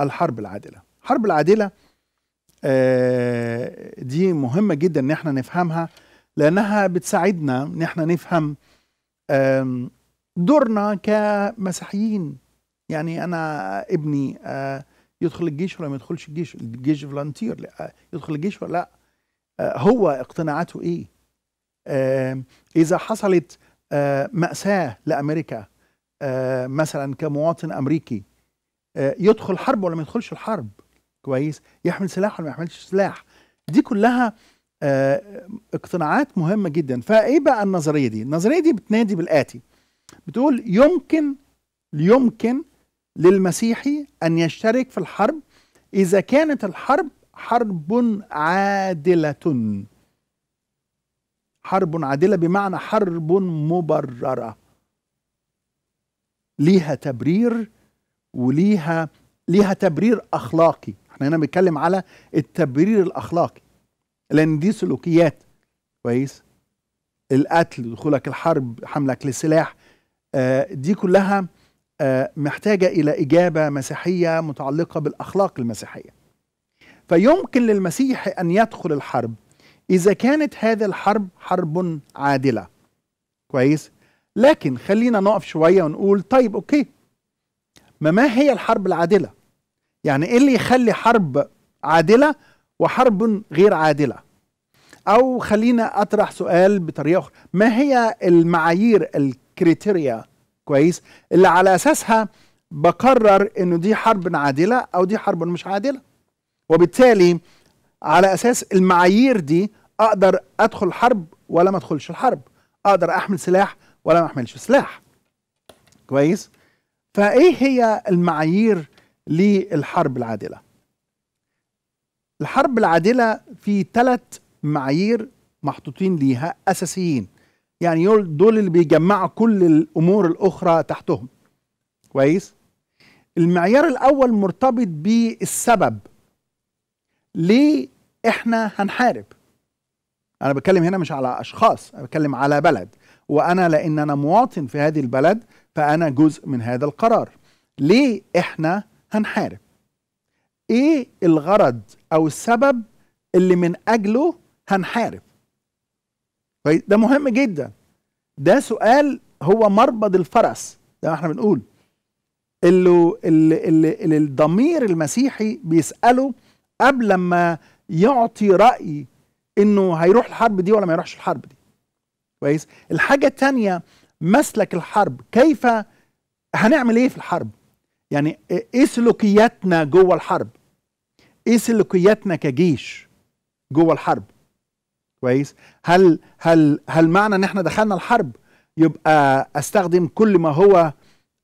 الحرب العادلة الحرب العادلة آه، دي مهمة جدا ان احنا نفهمها لانها بتساعدنا ان احنا نفهم دورنا كمسيحيين يعني انا ابني آه، يدخل الجيش ولا ما يدخلش الجيش الجيش فلانتير يدخل الجيش ولا لا هو اقتناعاته ايه اذا حصلت ماساه لامريكا مثلا كمواطن امريكي يدخل حرب ولا ما يدخلش الحرب كويس يحمل سلاح ولا ما يحملش سلاح دي كلها اقتناعات مهمه جدا فايه بقى النظريه دي النظريه دي بتنادي بالاتي بتقول يمكن يمكن للمسيحي ان يشترك في الحرب اذا كانت الحرب حرب عادلة حرب عادلة بمعنى حرب مبررة ليها تبرير وليها ليها تبرير أخلاقي احنا هنا بنتكلم على التبرير الأخلاقي لأن دي سلوكيات كويس القتل دخولك الحرب حملك للسلاح آه، دي كلها آه، محتاجة إلى إجابة مسيحية متعلقة بالأخلاق المسيحية فيمكن للمسيح أن يدخل الحرب إذا كانت هذه الحرب حرب عادلة كويس لكن خلينا نقف شوية ونقول طيب أوكي ما ما هي الحرب العادلة يعني إيه اللي يخلي حرب عادلة وحرب غير عادلة أو خلينا أطرح سؤال بطريقة أخرى ما هي المعايير الكريتيريا كويس اللي على أساسها بقرر إنه دي حرب عادلة أو دي حرب مش عادلة وبالتالي على اساس المعايير دي اقدر ادخل حرب ولا ما ادخلش الحرب اقدر احمل سلاح ولا ما احملش سلاح كويس فايه هي المعايير للحرب العادله الحرب العادله في ثلاث معايير محطوطين ليها اساسيين يعني دول اللي بيجمعوا كل الامور الاخرى تحتهم كويس المعيار الاول مرتبط بالسبب ليه احنا هنحارب انا بتكلم هنا مش على اشخاص انا بتكلم على بلد وانا لان انا مواطن في هذه البلد فانا جزء من هذا القرار ليه احنا هنحارب ايه الغرض او السبب اللي من اجله هنحارب طيب، ده مهم جدا ده سؤال هو مربض الفرس زي ما احنا بنقول اللي, اللي, اللي الضمير المسيحي بيساله قبل ما يعطي رأي انه هيروح الحرب دي ولا ما يروحش الحرب دي كويس الحاجة التانية مسلك الحرب كيف هنعمل ايه في الحرب يعني ايه سلوكياتنا جوه الحرب ايه سلوكياتنا كجيش جوه الحرب كويس هل هل هل معنى ان احنا دخلنا الحرب يبقى استخدم كل ما هو آآ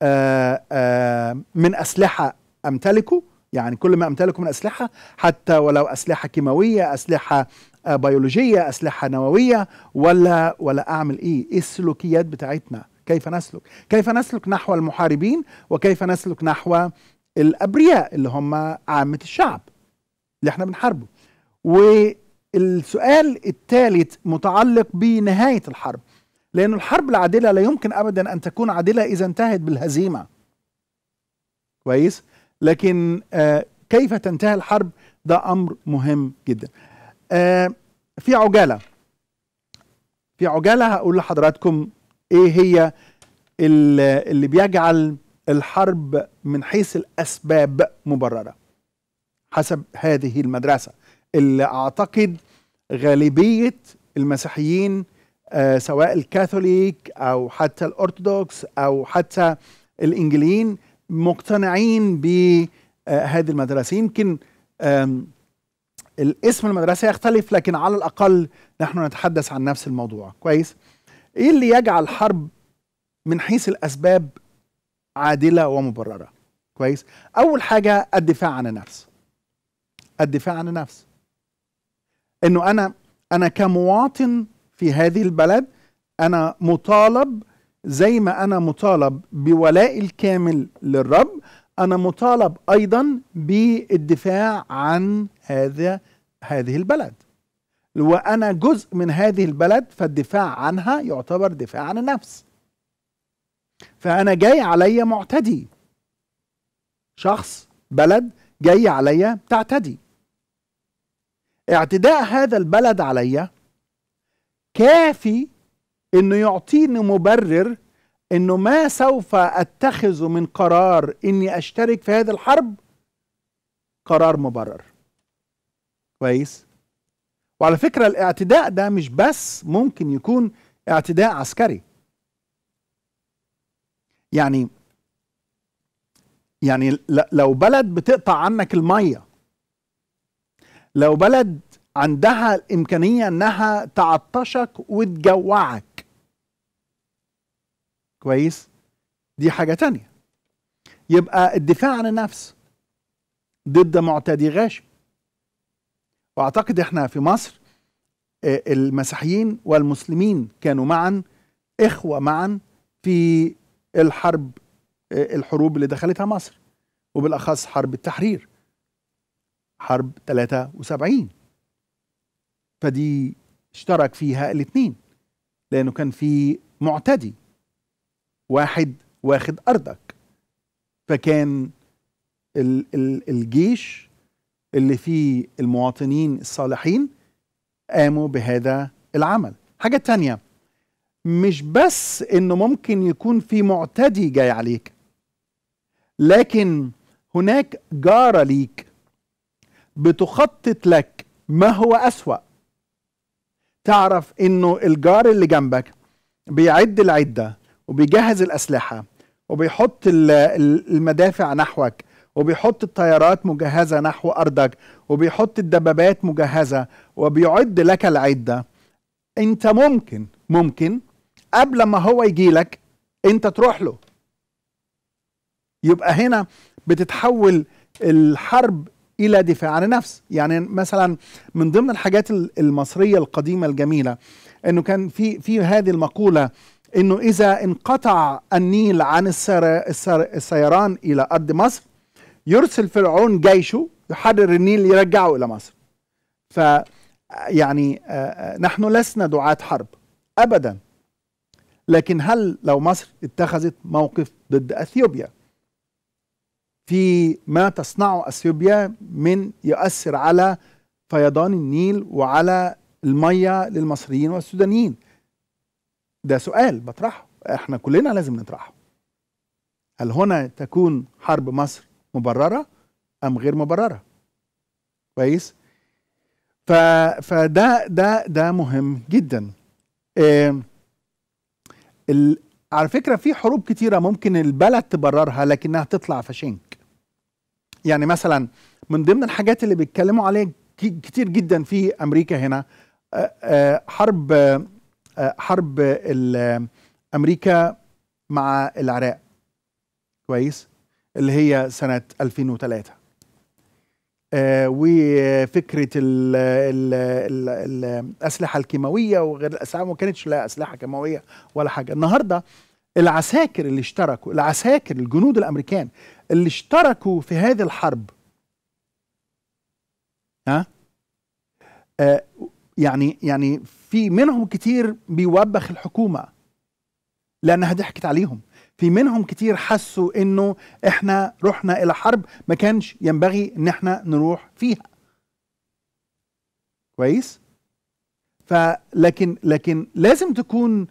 آه، آآ آه، من اسلحه امتلكه يعني كل ما أمتلكه من أسلحة حتى ولو أسلحة كيماوية أسلحة آه، بيولوجية أسلحة نووية ولا ولا أعمل إيه إيه السلوكيات بتاعتنا كيف نسلك كيف نسلك نحو المحاربين وكيف نسلك نحو الأبرياء اللي هم عامة الشعب اللي احنا بنحاربه والسؤال الثالث متعلق بنهاية الحرب لأن الحرب العادلة لا يمكن أبدا أن تكون عادلة إذا انتهت بالهزيمة كويس؟ لكن آه، كيف تنتهي الحرب ده امر مهم جدا آه، في عجاله في عجاله هقول لحضراتكم ايه هي اللي بيجعل الحرب من حيث الاسباب مبرره حسب هذه المدرسه اللي اعتقد غالبيه المسيحيين آه، سواء الكاثوليك او حتى الارثوذكس او حتى الانجليين مقتنعين بهذه آه، المدرسه يمكن الاسم المدرسه يختلف لكن على الاقل نحن نتحدث عن نفس الموضوع كويس ايه اللي يجعل حرب من حيث الاسباب عادله ومبرره كويس اول حاجه الدفاع عن النفس الدفاع عن النفس انه انا انا كمواطن في هذه البلد انا مطالب زي ما أنا مطالب بولاء الكامل للرب أنا مطالب أيضا بالدفاع عن هذا هذه البلد وأنا جزء من هذه البلد فالدفاع عنها يعتبر دفاع عن النفس فأنا جاي عليا معتدي شخص بلد جاي عليا تعتدي اعتداء هذا البلد عليا كافي انه يعطيني مبرر انه ما سوف اتخذه من قرار اني اشترك في هذه الحرب قرار مبرر كويس وعلى فكرة الاعتداء ده مش بس ممكن يكون اعتداء عسكري يعني يعني لو بلد بتقطع عنك المية لو بلد عندها الإمكانية أنها تعطشك وتجوعك كويس دي حاجه تانية يبقى الدفاع عن النفس ضد معتدي غاشم واعتقد احنا في مصر آه، المسيحيين والمسلمين كانوا معا اخوه معا في الحرب آه، الحروب اللي دخلتها مصر وبالاخص حرب التحرير حرب 73 فدي اشترك فيها الاثنين لانه كان في معتدي واحد واخد أرضك فكان ال ال الجيش اللي فيه المواطنين الصالحين قاموا بهذا العمل حاجة تانية مش بس انه ممكن يكون في معتدي جاي عليك لكن هناك جارة ليك بتخطط لك ما هو أسوأ تعرف انه الجار اللي جنبك بيعد العدة وبيجهز الأسلحة وبيحط المدافع نحوك وبيحط الطيارات مجهزة نحو أرضك وبيحط الدبابات مجهزة وبيعد لك العدة أنت ممكن ممكن قبل ما هو يجي لك أنت تروح له يبقى هنا بتتحول الحرب الى دفاع عن النفس يعني مثلا من ضمن الحاجات المصريه القديمه الجميله انه كان في في هذه المقوله انه اذا انقطع النيل عن السيران الى ارض مصر يرسل فرعون جيشه يحرر النيل يرجعه الى مصر ف يعني آه، آه، نحن لسنا دعاة حرب ابدا لكن هل لو مصر اتخذت موقف ضد اثيوبيا في ما تصنعه اثيوبيا من يؤثر على فيضان النيل وعلى الميه للمصريين والسودانيين ده سؤال بطرحه احنا كلنا لازم نطرحه هل هنا تكون حرب مصر مبررة أم غير مبررة كويس فده ده ده مهم جدا ال... على فكرة في حروب كتيرة ممكن البلد تبررها لكنها تطلع فشنك يعني مثلا من ضمن الحاجات اللي بيتكلموا عليها كتير جدا في أمريكا هنا حرب حرب امريكا مع العراق كويس اللي هي سنه 2003 آه، وفكره الـ الـ الـ الاسلحه الكيماويه وغير الاسلحه ما كانتش لا اسلحه كيماويه ولا حاجه النهارده العساكر اللي اشتركوا العساكر الجنود الامريكان اللي اشتركوا في هذه الحرب ها آه يعني يعني في منهم كتير بيوبخ الحكومه لانها ضحكت عليهم في منهم كتير حسوا انه احنا رحنا الى حرب ما كانش ينبغي ان احنا نروح فيها كويس فلكن لكن لازم تكون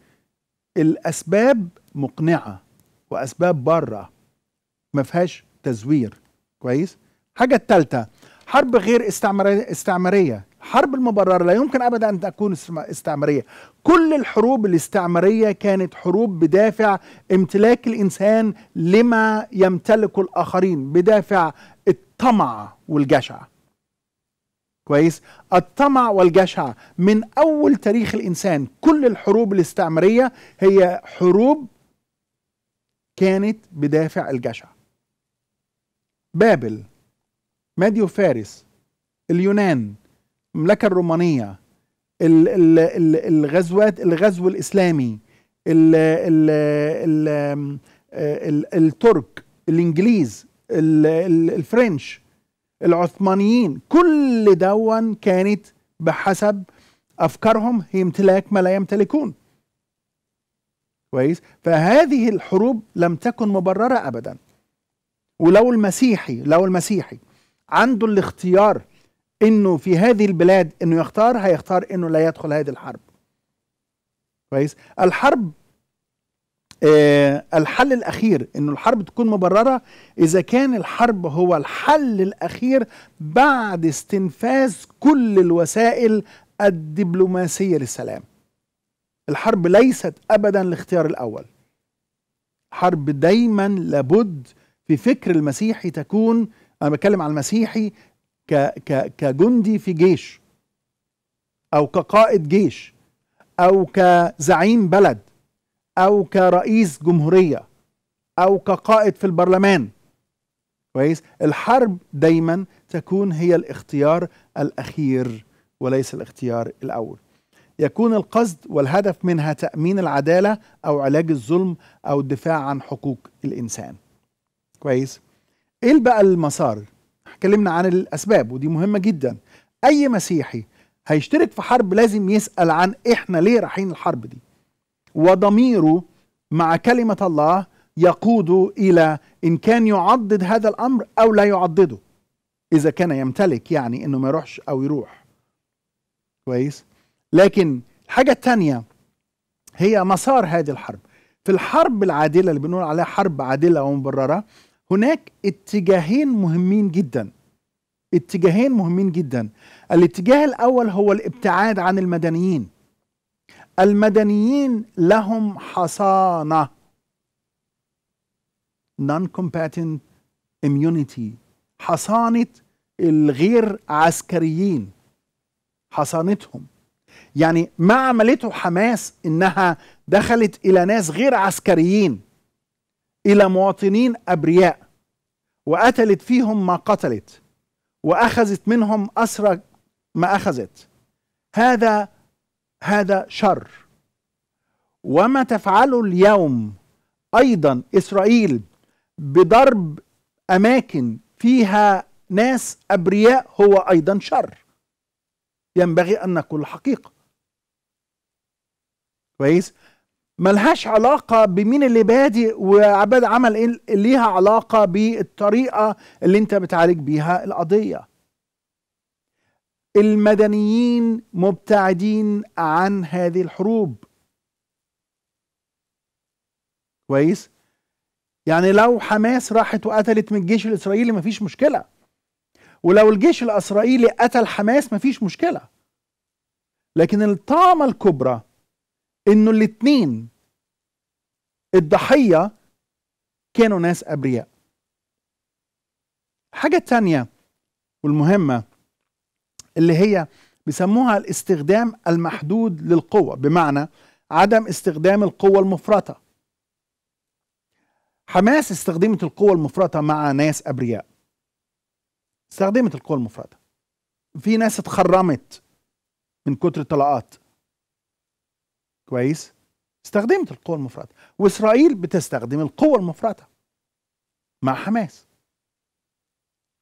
الاسباب مقنعه واسباب بره ما فيهاش تزوير كويس حاجة الثالثه حرب غير استعماريه حرب المبررة لا يمكن أبدا أن تكون استعمارية كل الحروب الاستعمارية كانت حروب بدافع امتلاك الإنسان لما يمتلكه الآخرين بدافع الطمع والجشع كويس الطمع والجشع من أول تاريخ الإنسان كل الحروب الاستعمارية هي حروب كانت بدافع الجشع بابل ماديو فارس اليونان المملكه الرومانيه الغزوات الغزو الاسلامي الـ الـ الـ الـ الترك الانجليز الفرنش العثمانيين كل دون كانت بحسب افكارهم هي امتلاك ما لا يمتلكون كويس فهذه الحروب لم تكن مبرره ابدا ولو المسيحي لو المسيحي عنده الاختيار انه في هذه البلاد انه يختار هيختار انه لا يدخل هذه الحرب كويس الحرب آه الحل الاخير انه الحرب تكون مبرره اذا كان الحرب هو الحل الاخير بعد استنفاذ كل الوسائل الدبلوماسيه للسلام الحرب ليست ابدا الاختيار الاول حرب دايما لابد في فكر المسيحي تكون انا بتكلم عن المسيحي كجندي في جيش او كقائد جيش او كزعيم بلد او كرئيس جمهوريه او كقائد في البرلمان كويس الحرب دايما تكون هي الاختيار الاخير وليس الاختيار الاول يكون القصد والهدف منها تامين العداله او علاج الظلم او الدفاع عن حقوق الانسان كويس ايه بقى المسار اتكلمنا عن الاسباب ودي مهمه جدا اي مسيحي هيشترك في حرب لازم يسال عن احنا ليه رايحين الحرب دي وضميره مع كلمه الله يقوده الى ان كان يعضد هذا الامر او لا يعضده اذا كان يمتلك يعني انه ما يروحش او يروح كويس لكن الحاجه الثانيه هي مسار هذه الحرب في الحرب العادله اللي بنقول عليها حرب عادله ومبرره هناك اتجاهين مهمين جدا اتجاهين مهمين جدا الاتجاه الاول هو الابتعاد عن المدنيين المدنيين لهم حصانه non combatant immunity حصانه الغير عسكريين حصانتهم يعني ما عملته حماس انها دخلت الى ناس غير عسكريين إلى مواطنين أبرياء وقتلت فيهم ما قتلت وأخذت منهم أسرى ما أخذت هذا هذا شر وما تفعله اليوم أيضا إسرائيل بضرب أماكن فيها ناس أبرياء هو أيضا شر ينبغي أن نقول الحقيقة كويس ملهاش علاقة بمين اللي بادئ وعباد عمل ايه ليها علاقة بالطريقة اللي انت بتعالج بيها القضية المدنيين مبتعدين عن هذه الحروب كويس يعني لو حماس راحت وقتلت من الجيش الاسرائيلي مفيش مشكله ولو الجيش الاسرائيلي قتل حماس مفيش مشكله لكن الطامه الكبرى انه الاتنين الضحية كانوا ناس أبرياء حاجة تانية والمهمة اللي هي بيسموها الاستخدام المحدود للقوة بمعنى عدم استخدام القوة المفرطة حماس استخدمت القوة المفرطة مع ناس أبرياء استخدمت القوة المفرطة في ناس اتخرمت من كتر الطلقات كويس استخدمت القوة المفرطة وإسرائيل بتستخدم القوة المفرطة مع حماس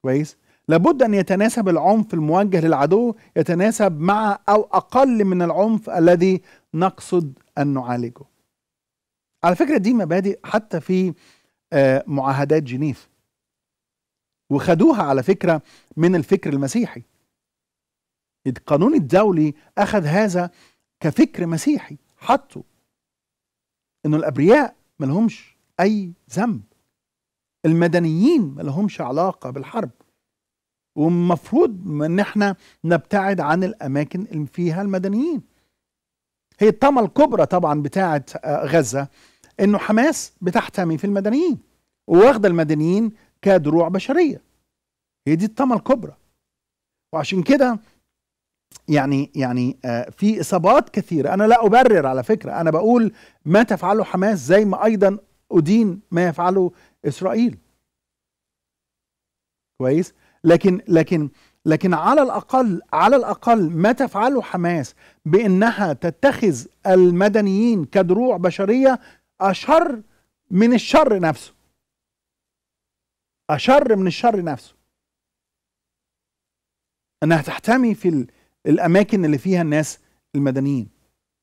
كويس لابد أن يتناسب العنف الموجه للعدو يتناسب مع أو أقل من العنف الذي نقصد أن نعالجه على فكرة دي مبادئ حتى في آه، معاهدات جنيف وخدوها على فكرة من الفكر المسيحي القانون الدولي أخذ هذا كفكر مسيحي حطوا انه الابرياء ما لهمش اي ذنب المدنيين ما لهمش علاقه بالحرب والمفروض ان احنا نبتعد عن الاماكن اللي فيها المدنيين هي الطمع الكبرى طبعا بتاعه آه، غزه انه حماس بتحتمي في المدنيين وواخده المدنيين كدروع بشريه هي دي الطمع الكبرى وعشان كده يعني يعني آه، في اصابات كثيره انا لا ابرر على فكره انا بقول ما تفعله حماس زي ما ايضا ادين ما يفعله اسرائيل كويس لكن لكن لكن على الاقل على الاقل ما تفعله حماس بانها تتخذ المدنيين كدروع بشريه اشر من الشر نفسه اشر من الشر نفسه انها تحتمي في ال الاماكن اللي فيها الناس المدنيين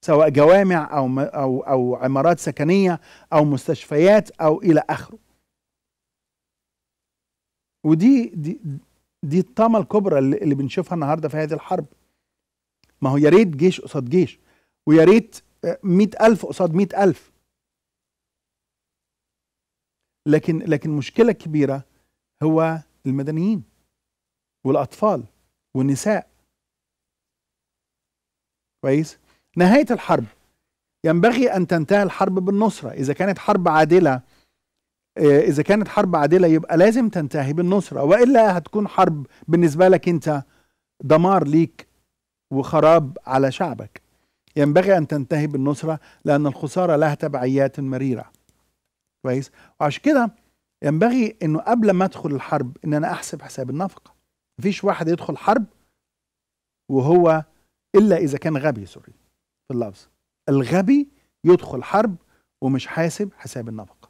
سواء جوامع او او او عمارات سكنيه او مستشفيات او الى اخره ودي دي دي الطامه الكبرى اللي بنشوفها النهارده في هذه الحرب ما هو يا ريت جيش قصاد جيش ويا ريت 100000 آه، قصاد 100000 لكن لكن مشكله كبيره هو المدنيين والاطفال والنساء كويس نهايه الحرب ينبغي ان تنتهي الحرب بالنصره اذا كانت حرب عادله آه، اذا كانت حرب عادله يبقى لازم تنتهي بالنصره والا هتكون حرب بالنسبه لك انت دمار ليك وخراب على شعبك ينبغي ان تنتهي بالنصره لان الخساره لها تبعيات مريره كويس وعشان كده ينبغي انه قبل ما ادخل الحرب ان انا احسب حساب النفقه مفيش واحد يدخل حرب وهو إلا إذا كان غبي سوري في اللفظ الغبي يدخل حرب ومش حاسب حساب النفقة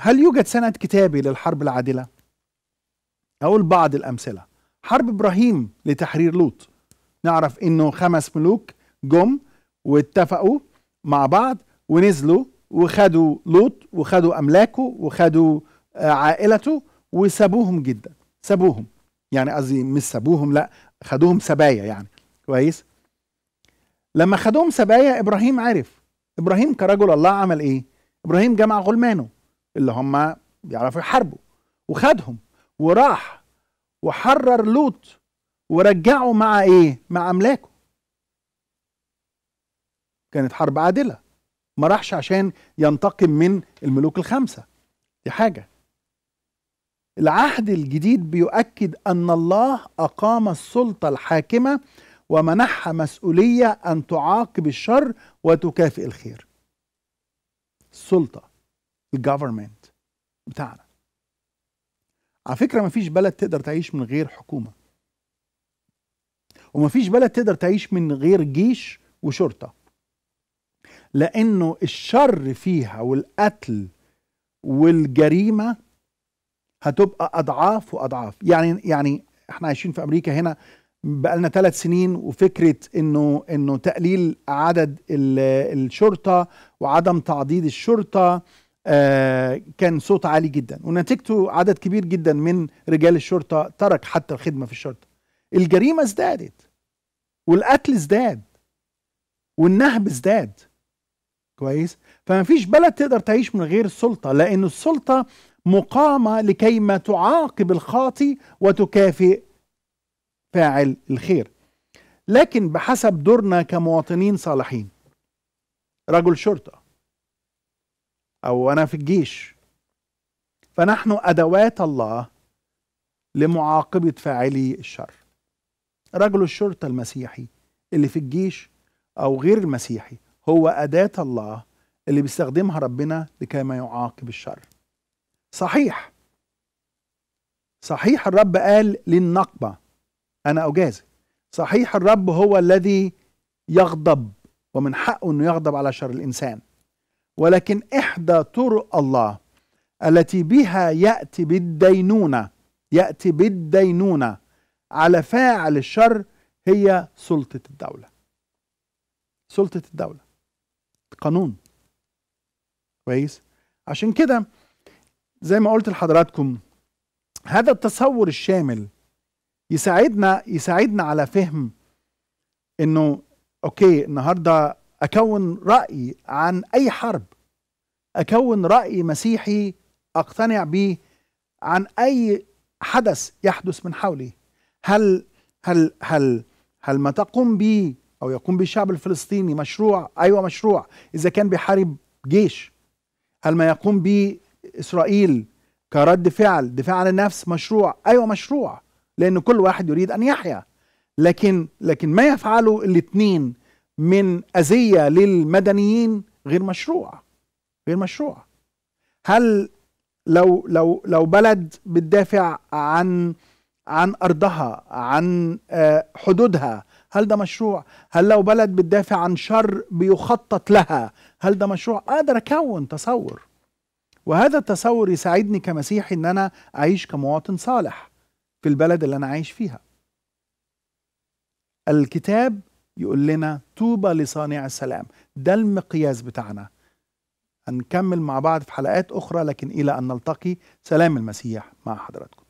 هل يوجد سند كتابي للحرب العادلة؟ أقول بعض الأمثلة حرب إبراهيم لتحرير لوط نعرف إنه خمس ملوك جم واتفقوا مع بعض ونزلوا وخدوا لوط وخدوا أملاكه وخدوا آه، عائلته وسابوهم جدا سابوهم يعني قصدي مش سابوهم لا خدوهم سبايا يعني كويس لما خدوهم سبايا ابراهيم عرف ابراهيم كرجل الله عمل ايه ابراهيم جمع غلمانه اللي هم بيعرفوا يحاربوا وخدهم وراح وحرر لوط ورجعه مع ايه مع املاكه كانت حرب عادله ما راحش عشان ينتقم من الملوك الخمسه دي حاجه العهد الجديد بيؤكد ان الله اقام السلطه الحاكمه ومنحها مسؤوليه ان تعاقب الشر وتكافئ الخير. السلطه الجفرمنت بتاعنا. على فكره مفيش بلد تقدر تعيش من غير حكومه. ومفيش بلد تقدر تعيش من غير جيش وشرطه. لانه الشر فيها والقتل والجريمه هتبقى اضعاف واضعاف يعني يعني احنا عايشين في امريكا هنا بقالنا ثلاث سنين وفكره انه انه تقليل عدد الشرطه وعدم تعضيد الشرطه آه، كان صوت عالي جدا ونتيجته عدد كبير جدا من رجال الشرطه ترك حتى الخدمه في الشرطه الجريمه ازدادت والقتل ازداد والنهب ازداد كويس فما فيش بلد تقدر تعيش من غير السلطه لان السلطه مقامة لكيما تعاقب الخاطي وتكافئ فاعل الخير لكن بحسب دورنا كمواطنين صالحين رجل شرطة أو أنا في الجيش فنحن أدوات الله لمعاقبة فاعلي الشر رجل الشرطة المسيحي اللي في الجيش أو غير المسيحي هو أداة الله اللي بيستخدمها ربنا لكي ما يعاقب الشر صحيح صحيح الرب قال للنقبة أنا أجازي صحيح الرب هو الذي يغضب ومن حقه أنه يغضب على شر الإنسان ولكن إحدى طرق الله التي بها يأتي بالدينونة يأتي بالدينونة على فاعل الشر هي سلطة الدولة سلطة الدولة قانون كويس عشان كده زي ما قلت لحضراتكم هذا التصور الشامل يساعدنا يساعدنا على فهم انه اوكي النهارده اكون راي عن اي حرب اكون راي مسيحي اقتنع به عن اي حدث يحدث من حولي هل هل هل هل ما تقوم به او يقوم به الشعب الفلسطيني مشروع ايوه مشروع اذا كان بيحارب جيش هل ما يقوم به اسرائيل كرد فعل دفاع عن النفس مشروع ايوه مشروع لان كل واحد يريد ان يحيا لكن لكن ما يفعله الاثنين من اذيه للمدنيين غير مشروع غير مشروع هل لو لو لو بلد بتدافع عن عن ارضها عن آه، حدودها هل ده مشروع هل لو بلد بتدافع عن شر بيخطط لها هل ده مشروع اقدر اكون تصور وهذا التصور يساعدني كمسيحي ان انا اعيش كمواطن صالح في البلد اللي انا عايش فيها الكتاب يقول لنا توبة لصانع السلام ده المقياس بتاعنا هنكمل مع بعض في حلقات اخرى لكن الى ان نلتقي سلام المسيح مع حضراتكم